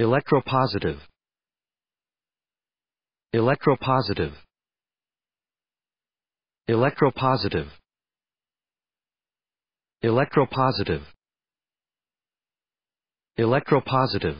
Electropositive Electropositive Electropositive Electropositive Electropositive